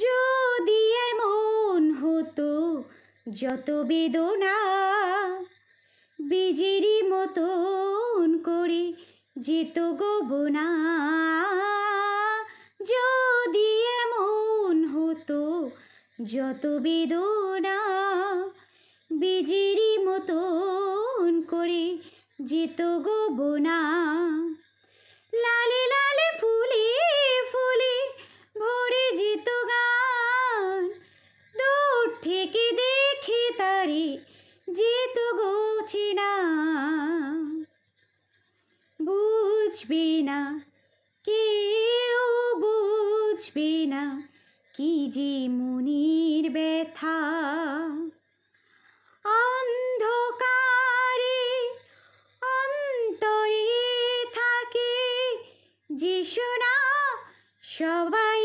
যদি এমন হতো যত বেদনা বীজেরই মতন করে যেত গোবনা যদি এমন হতো যত বেদনা বীজেরই মতন করে যেত গোবনা লালে লালে ফুল থেকে দেখে তারে যেত গোছে না বুঝবে না কেউ বুঝবে না কি যে মনির ব্যথা অন্ধকারে অন্তরে থাকে যে শোনা সবাই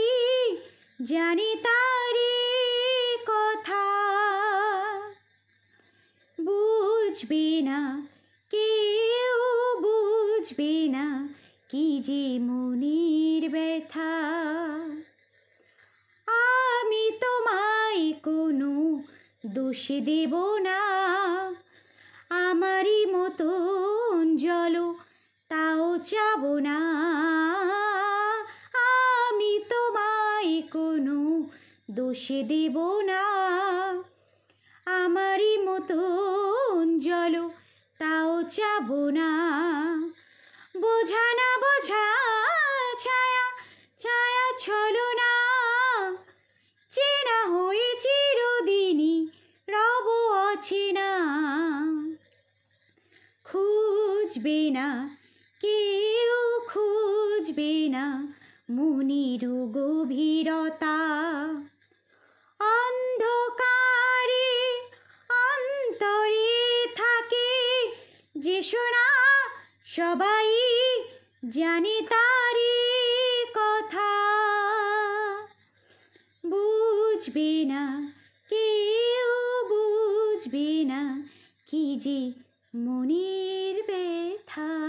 জানে তারে বুঝবে না কেউ বুঝবে না কি যে মনের ব্যথা আমি তোমায় কোনো দোষ দেব না আমারই মতন জলো তাও চাব না আমি তোমায় কোনো দোষে দেব না আমারই মতো জল তাও চাব না বোঝা না বোঝা ছায়া ছায়া ছলো না চেনা হয়ে চিরদিনই রব অচেনা খুঁজবে না কেউ খুঁজবে না মুনিরু গভীরতা অন্ধকার যে শোনা সবাই জানে তারি কথা বুঝবে না কেউ বুঝবে না কি যে মনের ব্যথা